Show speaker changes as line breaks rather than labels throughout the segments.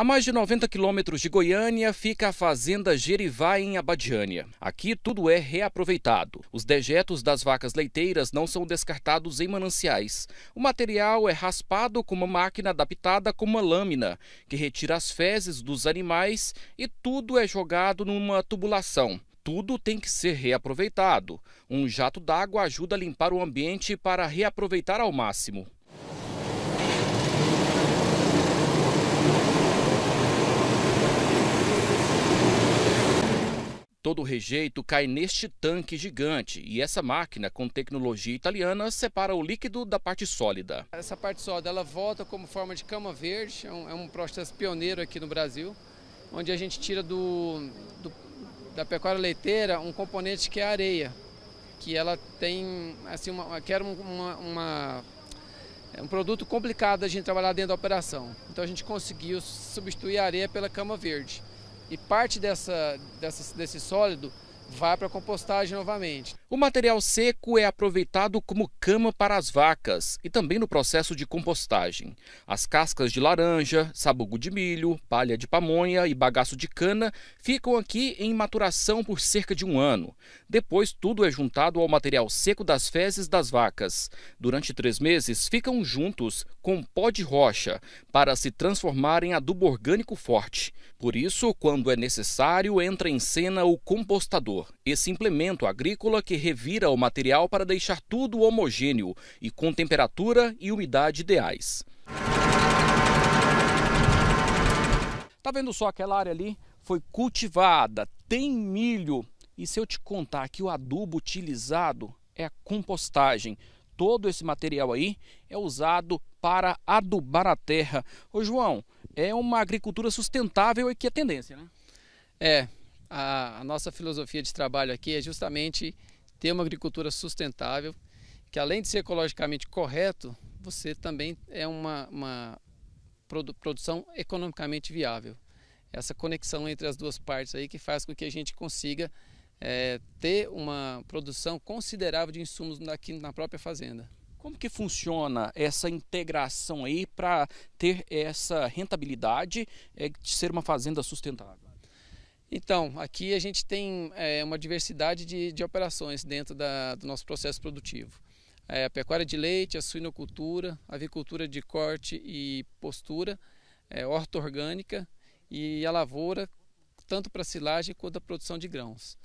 A mais de 90 quilômetros de Goiânia fica a fazenda Gerivá, em Abadiânia. Aqui tudo é reaproveitado. Os dejetos das vacas leiteiras não são descartados em mananciais. O material é raspado com uma máquina adaptada com uma lâmina, que retira as fezes dos animais e tudo é jogado numa tubulação. Tudo tem que ser reaproveitado. Um jato d'água ajuda a limpar o ambiente para reaproveitar ao máximo. Todo o rejeito cai neste tanque gigante e essa máquina com tecnologia italiana separa o líquido da parte sólida.
Essa parte sólida ela volta como forma de cama verde, é um, é um processo pioneiro aqui no Brasil, onde a gente tira do, do, da pecuária leiteira um componente que é a areia, que ela tem assim uma, que era uma, uma é um produto complicado a gente trabalhar dentro da operação. Então a gente conseguiu substituir a areia pela cama verde. E parte dessa, dessa, desse sólido vai para a compostagem novamente.
O material seco é aproveitado como cama para as vacas e também no processo de compostagem. As cascas de laranja, sabugo de milho, palha de pamonha e bagaço de cana ficam aqui em maturação por cerca de um ano. Depois, tudo é juntado ao material seco das fezes das vacas. Durante três meses, ficam juntos com pó de rocha para se transformar em adubo orgânico forte. Por isso, quando é necessário, entra em cena o compostador esse implemento agrícola que revira o material para deixar tudo homogêneo e com temperatura e umidade ideais. Tá vendo só aquela área ali? Foi cultivada, tem milho. E se eu te contar que o adubo utilizado é a compostagem, todo esse material aí é usado para adubar a terra. Ô João, é uma agricultura sustentável e que é tendência,
né? É, a, a nossa filosofia de trabalho aqui é justamente ter uma agricultura sustentável, que além de ser ecologicamente correto, você também é uma, uma produ produção economicamente viável. Essa conexão entre as duas partes aí que faz com que a gente consiga é, ter uma produção considerável de insumos aqui na própria fazenda. Como que funciona essa integração aí para ter essa rentabilidade é, de ser uma fazenda sustentável? Então, aqui a gente tem é, uma diversidade de, de operações dentro da, do nosso processo produtivo. É, a pecuária de leite, a suinocultura, a avicultura de corte e postura, é, orgânica e a lavoura, tanto para silagem quanto a produção de grãos.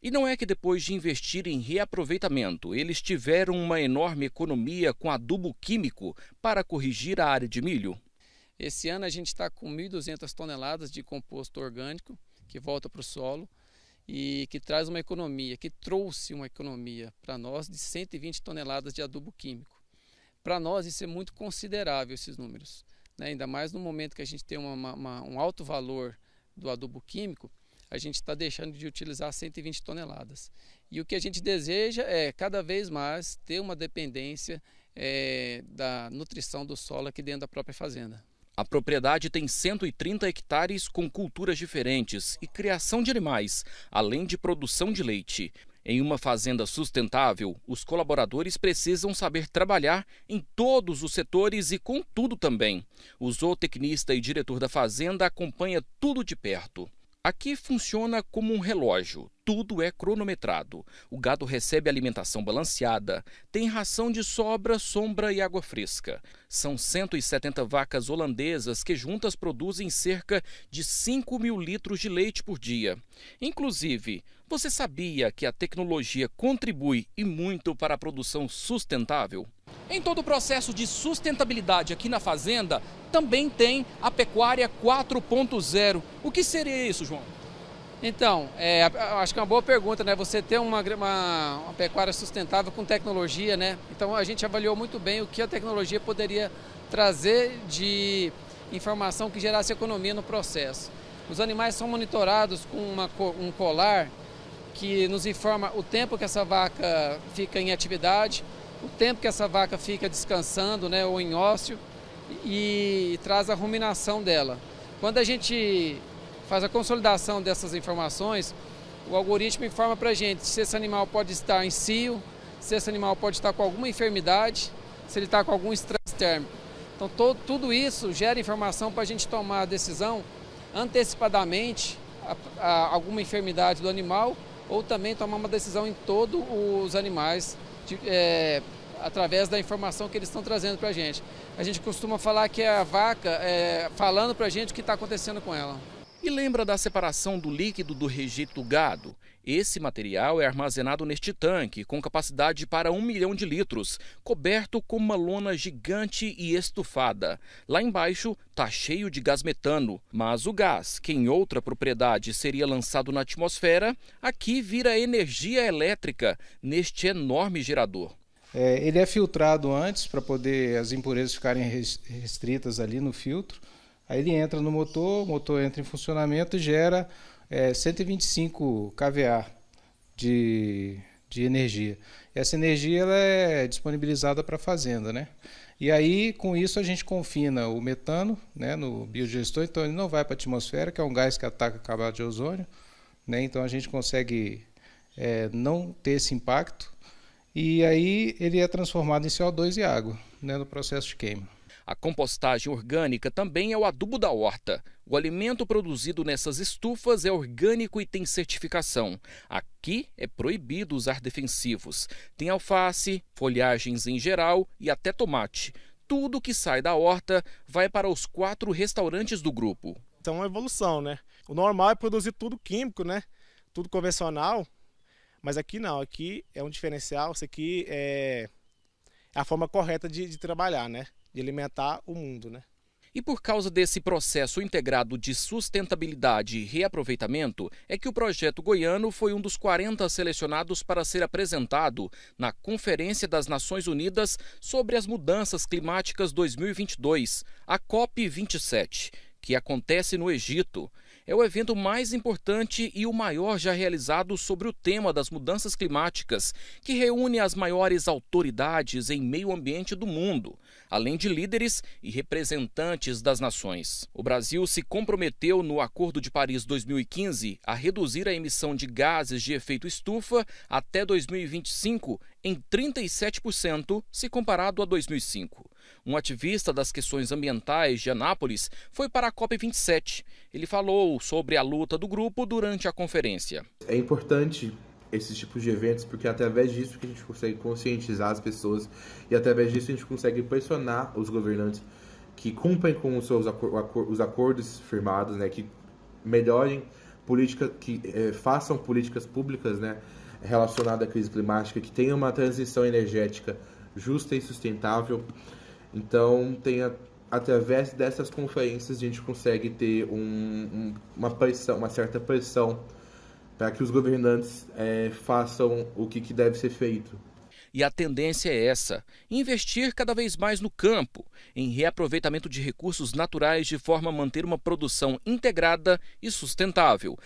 E não é que depois de investir em reaproveitamento, eles tiveram uma enorme economia com adubo químico para corrigir a área de milho?
Esse ano a gente está com 1.200 toneladas de composto orgânico que volta para o solo e que traz uma economia, que trouxe uma economia para nós de 120 toneladas de adubo químico. Para nós isso é muito considerável esses números, né? ainda mais no momento que a gente tem uma, uma, um alto valor do adubo químico, a gente está deixando de utilizar 120 toneladas. E o que a gente deseja é cada vez mais ter uma dependência é, da nutrição do solo aqui dentro da própria fazenda.
A propriedade tem 130 hectares com culturas diferentes e criação de animais, além de produção de leite. Em uma fazenda sustentável, os colaboradores precisam saber trabalhar em todos os setores e com tudo também. O zootecnista e diretor da fazenda acompanha tudo de perto. Aqui funciona como um relógio, tudo é cronometrado. O gado recebe alimentação balanceada, tem ração de sobra, sombra e água fresca. São 170 vacas holandesas que juntas produzem cerca de 5 mil litros de leite por dia. Inclusive, você sabia que a tecnologia contribui e muito para a produção sustentável? Em todo o processo de sustentabilidade aqui na fazenda, também tem a pecuária
4.0. O que seria isso, João? Então, é, acho que é uma boa pergunta, né? Você ter uma, uma, uma, pecuária sustentável com tecnologia, né? Então a gente avaliou muito bem o que a tecnologia poderia trazer de informação que gerasse economia no processo. Os animais são monitorados com uma, um colar que nos informa o tempo que essa vaca fica em atividade, o tempo que essa vaca fica descansando né, ou em ócio e, e traz a ruminação dela. Quando a gente faz a consolidação dessas informações, o algoritmo informa para a gente se esse animal pode estar em cio, se esse animal pode estar com alguma enfermidade, se ele está com algum estresse térmico. Então, todo, tudo isso gera informação para a gente tomar a decisão antecipadamente a, a alguma enfermidade do animal ou também tomar uma decisão em todos os animais de, é, através da informação que eles estão trazendo para a gente. A gente costuma falar que é a vaca é, falando para a gente o que está acontecendo com ela lembra da separação
do líquido do rejeito gado? Esse material é armazenado neste tanque, com capacidade para um milhão de litros, coberto com uma lona gigante e estufada. Lá embaixo está cheio de gás metano, mas o gás, que em outra propriedade seria lançado na atmosfera, aqui vira energia elétrica neste enorme gerador. É, ele é filtrado antes para poder as impurezas ficarem restritas ali no filtro Aí ele entra no motor, o motor entra em funcionamento e gera é, 125 kVA de, de energia. Essa energia ela é disponibilizada para a fazenda, né? E aí, com isso, a gente confina o metano né, no biodigestor, então ele não vai para a atmosfera, que é um gás que ataca a camada de ozônio. Né? Então a gente consegue é, não ter esse impacto. E aí ele é transformado em CO2 e água né, no processo de queima. A compostagem orgânica também é o adubo da horta. O alimento produzido nessas estufas é orgânico e tem certificação. Aqui é proibido usar defensivos. Tem alface, folhagens em geral e até tomate. Tudo que sai da horta vai para os quatro restaurantes do grupo.
Então é uma evolução, né? O normal é produzir tudo químico, né? Tudo convencional. Mas aqui não, aqui é um diferencial. Isso aqui é a forma correta de, de trabalhar, né? de alimentar o mundo, né?
E por causa desse processo integrado de sustentabilidade e reaproveitamento, é que o projeto goiano foi um dos 40 selecionados para ser apresentado na Conferência das Nações Unidas sobre as Mudanças Climáticas 2022, a COP27 que acontece no Egito. É o evento mais importante e o maior já realizado sobre o tema das mudanças climáticas, que reúne as maiores autoridades em meio ambiente do mundo, além de líderes e representantes das nações. O Brasil se comprometeu no Acordo de Paris 2015 a reduzir a emissão de gases de efeito estufa até 2025 em 37% se comparado a 2005. Um ativista das questões ambientais de Anápolis foi para a COP27. Ele falou sobre a luta do grupo durante a conferência. É importante esses tipos de eventos, porque é através disso que a gente consegue conscientizar as pessoas e através disso a gente consegue pressionar os governantes que cumprem com os seus os acordos firmados, né, que melhorem política, que eh, façam políticas públicas, né, relacionada à crise climática, que tenha uma transição energética justa e sustentável. Então, tenha, através dessas conferências, a gente consegue ter um, um, uma pressão, uma certa pressão para que os governantes é, façam o que, que deve ser feito. E a tendência é essa: investir cada vez mais no campo, em reaproveitamento de recursos naturais de forma a manter uma produção integrada e sustentável.